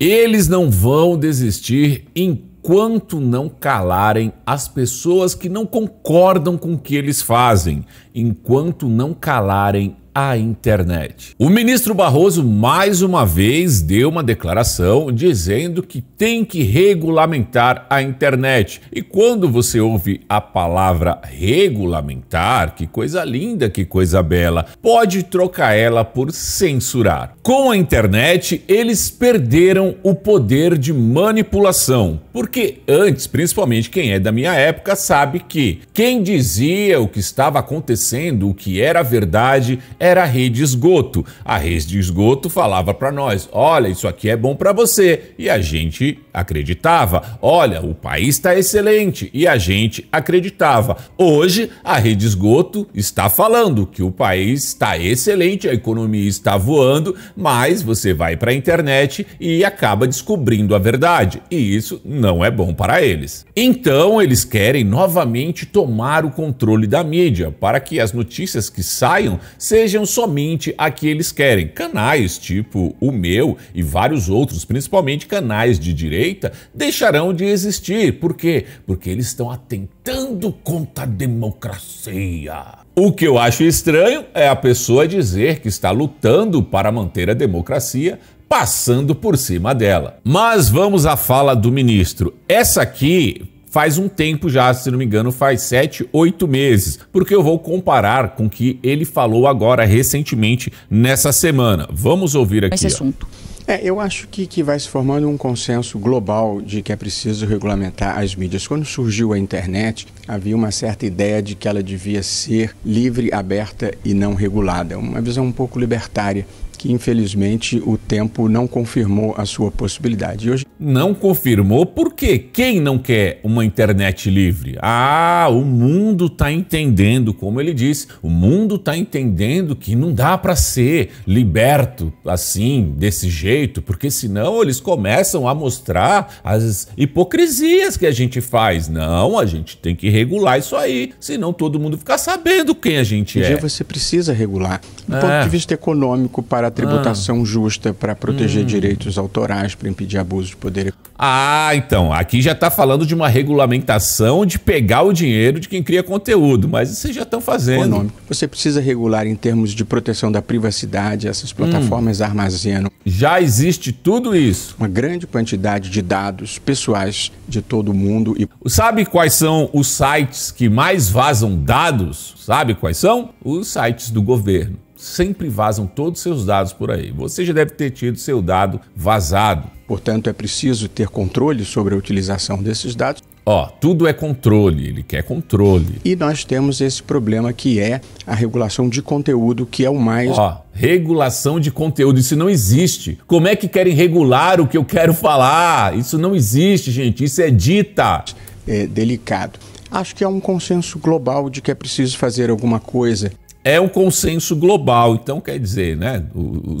Eles não vão desistir enquanto não calarem as pessoas que não concordam com o que eles fazem, enquanto não calarem a internet. O ministro Barroso mais uma vez deu uma declaração dizendo que tem que regulamentar a internet. E quando você ouve a palavra regulamentar, que coisa linda, que coisa bela, pode trocar ela por censurar. Com a internet, eles perderam o poder de manipulação, porque antes, principalmente quem é da minha época, sabe que quem dizia o que estava acontecendo, o que era verdade, era a rede esgoto. A rede esgoto falava para nós: olha, isso aqui é bom para você. E a gente acreditava. Olha, o país está excelente. E a gente acreditava. Hoje, a rede esgoto está falando que o país está excelente, a economia está voando, mas você vai para a internet e acaba descobrindo a verdade. E isso não é bom para eles. Então, eles querem novamente tomar o controle da mídia para que as notícias que saiam sejam sejam somente a que eles querem. Canais tipo o meu e vários outros, principalmente canais de direita, deixarão de existir. Por quê? Porque eles estão atentando contra a democracia. O que eu acho estranho é a pessoa dizer que está lutando para manter a democracia, passando por cima dela. Mas vamos à fala do ministro. Essa aqui faz um tempo já, se não me engano, faz 7, 8 meses, porque eu vou comparar com o que ele falou agora recentemente nessa semana. Vamos ouvir aqui. Esse assunto. É, eu acho que, que vai se formando um consenso global de que é preciso regulamentar as mídias. Quando surgiu a internet, havia uma certa ideia de que ela devia ser livre, aberta e não regulada, uma visão um pouco libertária que infelizmente o tempo não confirmou a sua possibilidade. Hoje... Não confirmou porque quem não quer uma internet livre? Ah, o mundo está entendendo, como ele disse, o mundo está entendendo que não dá para ser liberto assim, desse jeito, porque senão eles começam a mostrar as hipocrisias que a gente faz. Não, a gente tem que regular isso aí, senão todo mundo fica sabendo quem a gente é. você precisa regular. Do é. ponto de vista econômico, para a tributação ah. justa para proteger hum. direitos autorais, para impedir abuso de poder. Ah, então, aqui já está falando de uma regulamentação de pegar o dinheiro de quem cria conteúdo, mas vocês já estão fazendo. Você precisa regular em termos de proteção da privacidade, essas plataformas hum. armazenam. Já existe tudo isso. Uma grande quantidade de dados pessoais de todo mundo. E... Sabe quais são os sites que mais vazam dados? Sabe quais são? Os sites do governo sempre vazam todos os seus dados por aí. Você já deve ter tido seu dado vazado. Portanto, é preciso ter controle sobre a utilização desses dados. Ó, tudo é controle, ele quer controle. E nós temos esse problema que é a regulação de conteúdo, que é o mais. Ó, regulação de conteúdo, isso não existe. Como é que querem regular o que eu quero falar? Isso não existe, gente, isso é dita. É delicado. Acho que há um consenso global de que é preciso fazer alguma coisa é o consenso global. Então, quer dizer, né? Os,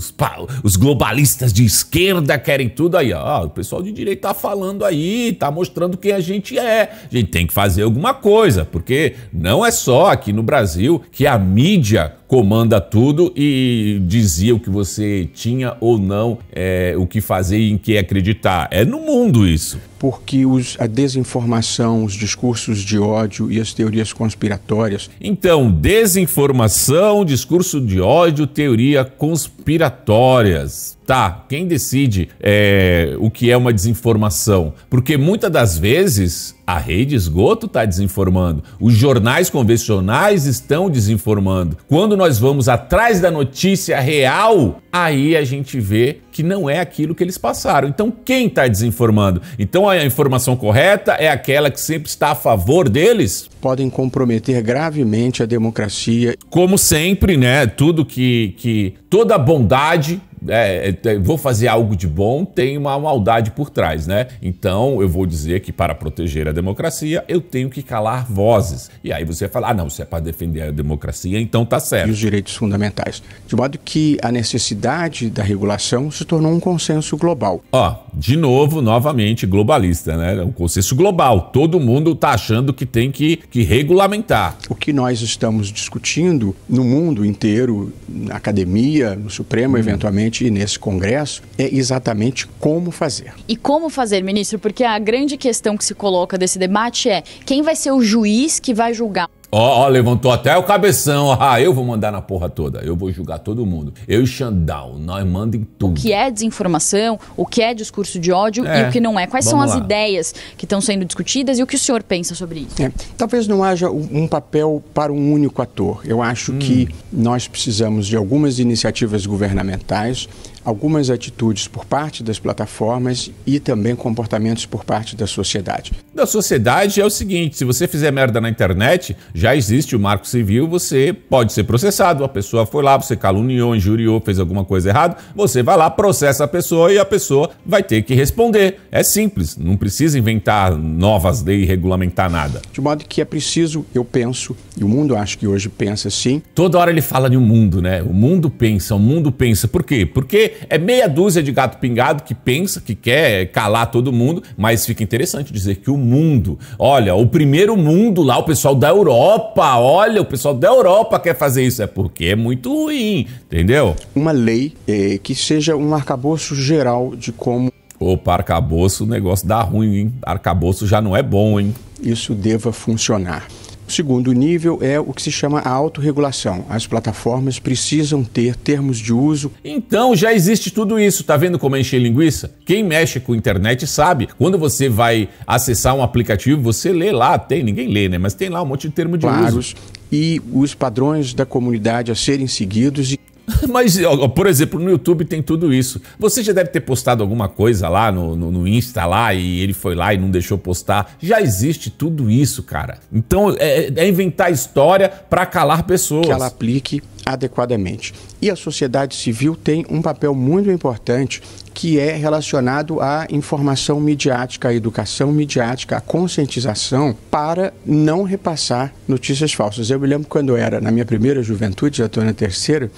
os globalistas de esquerda querem tudo aí. Ó, o pessoal de direita tá falando aí, tá mostrando quem a gente é. A gente tem que fazer alguma coisa, porque não é só aqui no Brasil que a mídia comanda tudo e dizia o que você tinha ou não, é, o que fazer e em que acreditar. É no mundo isso. Porque os, a desinformação, os discursos de ódio e as teorias conspiratórias. Então, desinformação, discurso de ódio, teoria conspiratórias. Tá, quem decide é, o que é uma desinformação? Porque muitas das vezes a rede esgoto está desinformando. Os jornais convencionais estão desinformando. Quando nós vamos atrás da notícia real, aí a gente vê que não é aquilo que eles passaram. Então, quem está desinformando? Então, a informação correta é aquela que sempre está a favor deles? Podem comprometer gravemente a democracia. Como sempre, né? Tudo que. que toda bondade é, é, é, vou fazer algo de bom, tem uma maldade por trás, né? Então eu vou dizer que para proteger a democracia eu tenho que calar vozes. E aí você fala, ah, não, se é para defender a democracia, então tá certo. E os direitos fundamentais. De modo que a necessidade da regulação se tornou um consenso global. Ó, de novo, novamente, globalista, né? Um consenso global. Todo mundo tá achando que tem que, que regulamentar. O que nós estamos discutindo no mundo inteiro, na academia, no Supremo, hum. eventualmente, presidente nesse Congresso é exatamente como fazer. E como fazer, ministro? Porque a grande questão que se coloca desse debate é quem vai ser o juiz que vai julgar Ó, oh, oh, levantou até o cabeção. Ah, eu vou mandar na porra toda. Eu vou julgar todo mundo. Eu e Xandão, nós mandem tudo. O que é desinformação, o que é discurso de ódio é. e o que não é. Quais Vamos são lá. as ideias que estão sendo discutidas e o que o senhor pensa sobre isso? É. Talvez não haja um papel para um único ator. Eu acho hum. que nós precisamos de algumas iniciativas governamentais algumas atitudes por parte das plataformas e também comportamentos por parte da sociedade. Da sociedade é o seguinte: se você fizer merda na internet, já existe o Marco Civil, você pode ser processado. A pessoa foi lá, você caluniou, injuriou, fez alguma coisa errada, você vai lá, processa a pessoa e a pessoa vai ter que responder. É simples, não precisa inventar novas leis e regulamentar nada. De modo que é preciso, eu penso, e o mundo acho que hoje pensa assim. Toda hora ele fala de um mundo, né? O mundo pensa, o mundo pensa. Por quê? Porque é meia dúzia de gato pingado que pensa, que quer calar todo mundo, mas fica interessante dizer que o mundo, olha, o primeiro mundo lá, o pessoal da Europa, olha, o pessoal da Europa quer fazer isso, é porque é muito ruim, entendeu? Uma lei é, que seja um arcabouço geral de como. Opa, arcabouço, o negócio dá ruim, hein? Arcabouço já não é bom, hein? Isso deva funcionar. O segundo nível é o que se chama a autorregulação. As plataformas precisam ter termos de uso. Então já existe tudo isso. Tá vendo como é encher linguiça? Quem mexe com internet sabe. Quando você vai acessar um aplicativo, você lê lá, tem, ninguém lê, né? Mas tem lá um monte de termos de Claros. uso e os padrões da comunidade a serem seguidos. Mas, por exemplo, no YouTube tem tudo isso. Você já deve ter postado alguma coisa lá no, no, no, Insta lá e ele foi lá e não deixou postar. Já existe tudo isso, cara. Então é, é, é inventar história para calar pessoas. Que ela aplique adequadamente. E a sociedade civil tem um papel muito importante que é relacionado à informação midiática, à educação midiática, à conscientização para não repassar notícias falsas. Eu me lembro quando era na minha primeira juventude, já estou na terceira,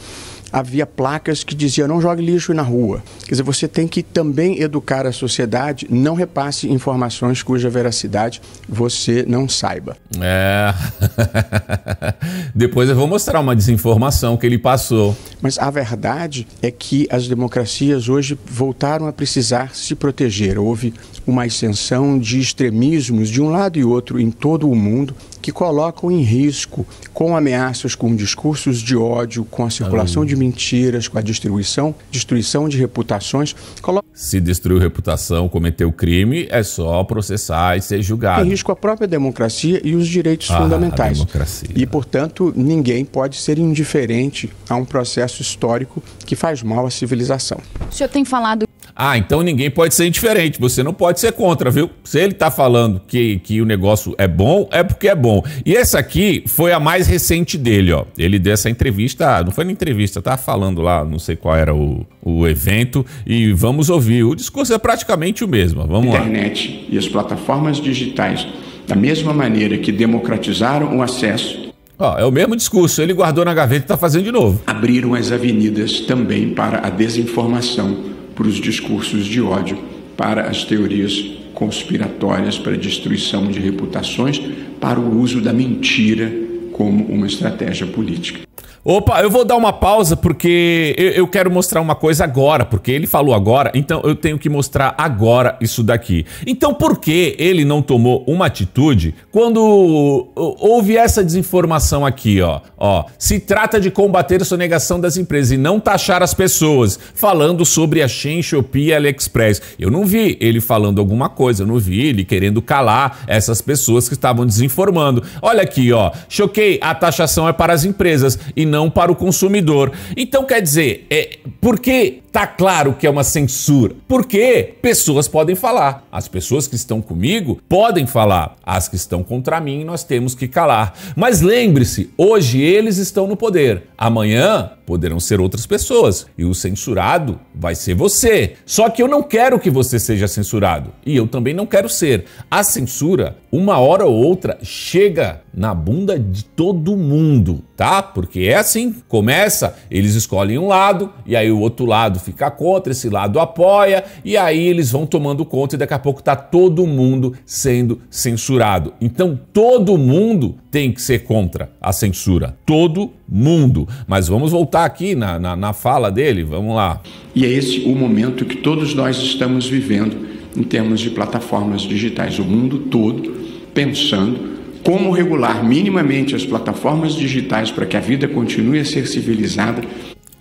havia placas que diziam não jogue lixo na rua. Quer dizer, você tem que também educar a sociedade, não repasse informações cuja veracidade você não saiba. É. Depois eu vou mostrar uma desinformação que ele passou. Mas a verdade é que as democracias hoje voltaram a precisar se proteger. Houve uma ascensão de extremismos de um lado e outro em todo o mundo que colocam em risco, com ameaças, com discursos de ódio, com a circulação de mentiras, com a distribuição, destruição de reputações. Coloca... Se destruiu reputação, cometeu crime, é só processar e ser julgado. Em risco a própria democracia e os direitos ah, fundamentais. democracia. E, portanto, ninguém pode ser indiferente a um processo histórico que faz mal à civilização. O senhor tem falado ah, então ninguém pode ser indiferente, você não pode ser contra, viu? Se ele tá falando que, que o negócio é bom, é porque é bom. E essa aqui foi a mais recente dele, ó. Ele deu essa entrevista, ah, não foi na entrevista, tá falando lá, não sei qual era o, o evento, e vamos ouvir. O discurso é praticamente o mesmo, vamos Internet lá. Internet e as plataformas digitais, da mesma maneira que democratizaram o acesso... Ó, é o mesmo discurso, ele guardou na gaveta e tá fazendo de novo. Abriram as avenidas também para a desinformação para os discursos de ódio, para as teorias conspiratórias, para a destruição de reputações, para o uso da mentira como uma estratégia política. Opa, eu vou dar uma pausa porque eu, eu, quero mostrar uma coisa agora, porque ele falou agora, então eu tenho que mostrar agora isso daqui. Então por que ele não tomou uma atitude quando houve essa desinformação aqui, ó? Ó, se trata de combater a sonegação das empresas e não taxar as pessoas, falando sobre a Shein, Shopee e AliExpress. Eu não vi ele falando alguma coisa, eu não vi ele querendo calar essas pessoas que estavam desinformando. Olha aqui, ó, choquei, a taxação é para as empresas e não para o consumidor. Então, quer dizer, é, por que tá claro que é uma censura? Porque pessoas podem falar. As pessoas que estão comigo podem falar. As que estão contra mim, nós temos que calar. Mas lembre-se, hoje eles estão no poder. Amanhã poderão ser outras pessoas. E o censurado vai ser você. Só que eu não quero que você seja censurado. E eu também não quero ser. A censura, uma hora ou outra, chega na bunda de todo mundo, tá? Porque é assim, começa, eles escolhem um lado e aí o outro lado fica contra, esse lado apoia e aí eles vão tomando conta e daqui a pouco tá todo mundo sendo censurado. Então todo mundo tem que ser contra a censura, todo mundo. Mas vamos voltar aqui na, na, na fala dele, vamos lá. E é esse o momento que todos nós estamos vivendo em termos de plataformas digitais, o mundo todo pensando como regular minimamente as plataformas digitais para que a vida continue a ser civilizada.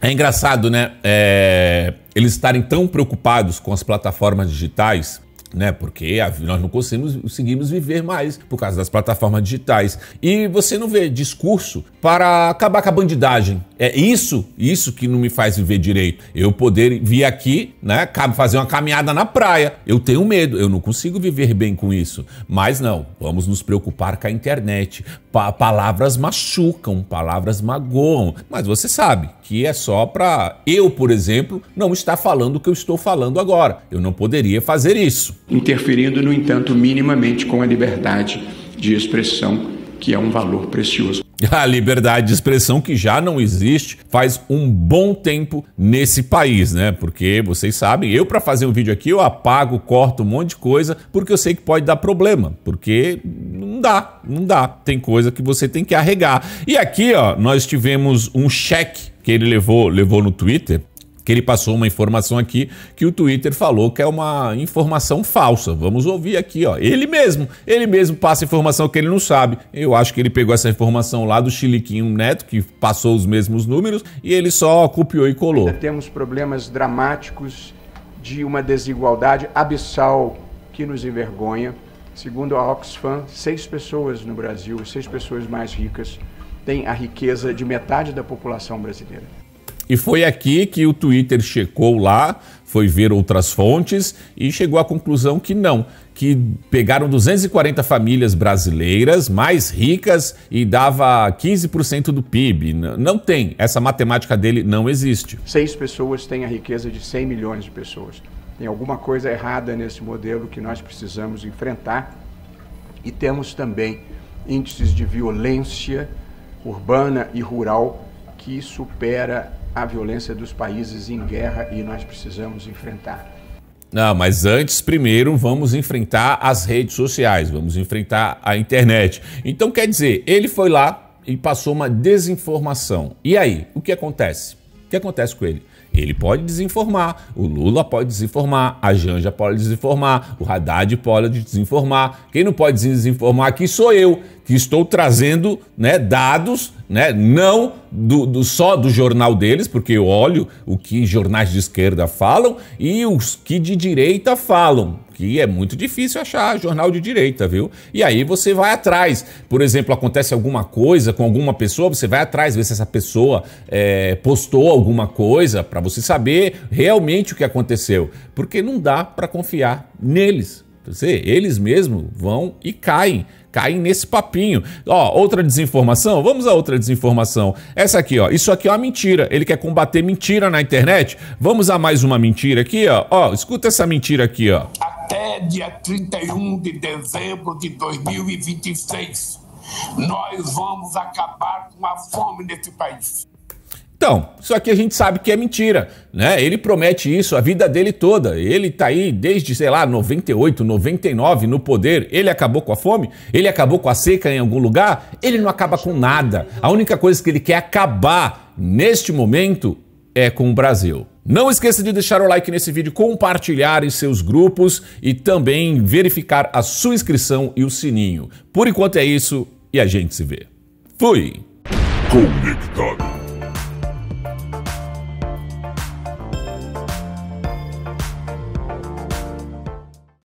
É engraçado, né? É... Eles estarem tão preocupados com as plataformas digitais né? Porque nós não conseguimos conseguimos viver mais por causa das plataformas digitais. E você não vê discurso para acabar com a bandidagem. É isso, isso que não me faz viver direito. Eu poder vir aqui, né, fazer uma caminhada na praia. Eu tenho medo, eu não consigo viver bem com isso. Mas não, vamos nos preocupar com a internet. Pa palavras machucam, palavras magoam. Mas você sabe que é só para eu, por exemplo, não estar falando o que eu estou falando agora. Eu não poderia fazer isso. Interferindo, no entanto, minimamente com a liberdade de expressão, que é um valor precioso. A liberdade de expressão que já não existe faz um bom tempo nesse país, né? Porque vocês sabem, eu para fazer um vídeo aqui eu apago, corto um monte de coisa, porque eu sei que pode dar problema, porque não dá, não dá. Tem coisa que você tem que arregar. E aqui, ó, nós tivemos um cheque que ele levou, levou no Twitter que ele passou uma informação aqui que o Twitter falou que é uma informação falsa. Vamos ouvir aqui, ó. Ele mesmo, ele mesmo passa informação que ele não sabe. Eu acho que ele pegou essa informação lá do Chiliquinho Neto, que passou os mesmos números, e ele só copiou e colou. Temos problemas dramáticos de uma desigualdade abissal que nos envergonha. Segundo a Oxfam, seis pessoas no Brasil, seis pessoas mais ricas, têm a riqueza de metade da população brasileira. E foi aqui que o Twitter checou lá, foi ver outras fontes e chegou à conclusão que não, que pegaram 240 famílias brasileiras mais ricas e dava 15% do PIB. Não tem, essa matemática dele não existe. Seis pessoas têm a riqueza de 100 milhões de pessoas. Tem alguma coisa errada nesse modelo que nós precisamos enfrentar. E temos também índices de violência urbana e rural que supera a violência dos países em guerra e nós precisamos enfrentar. Não, mas antes, primeiro, vamos enfrentar as redes sociais, vamos enfrentar a internet. Então, quer dizer, ele foi lá e passou uma desinformação. E aí, o que acontece? O que acontece com ele? Ele pode desinformar, o Lula pode desinformar, a Janja pode desinformar, o Haddad pode desinformar. Quem não pode desinformar aqui sou eu que estou trazendo né, dados, né, não do, do, só do jornal deles, porque eu olho o que jornais de esquerda falam e os que de direita falam, que é muito difícil achar jornal de direita, viu? E aí você vai atrás. Por exemplo, acontece alguma coisa com alguma pessoa, você vai atrás, ver se essa pessoa é, postou alguma coisa para você saber realmente o que aconteceu, porque não dá para confiar neles. Dizer, eles mesmos vão e caem, caem nesse papinho. Ó, outra desinformação? Vamos a outra desinformação. Essa aqui, ó. Isso aqui é uma mentira. Ele quer combater mentira na internet. Vamos a mais uma mentira aqui, ó. Ó, escuta essa mentira aqui, ó. Até dia 31 de dezembro de 2026, nós vamos acabar com a fome nesse país. Então, isso aqui a gente sabe que é mentira, né? Ele promete isso a vida dele toda. Ele tá aí desde, sei lá, 98, 99 no poder. Ele acabou com a fome? Ele acabou com a seca em algum lugar? Ele não acaba com nada. A única coisa que ele quer acabar neste momento é com o Brasil. Não esqueça de deixar o like nesse vídeo, compartilhar em seus grupos e também verificar a sua inscrição e o sininho. Por enquanto é isso e a gente se vê. Fui! Conectado.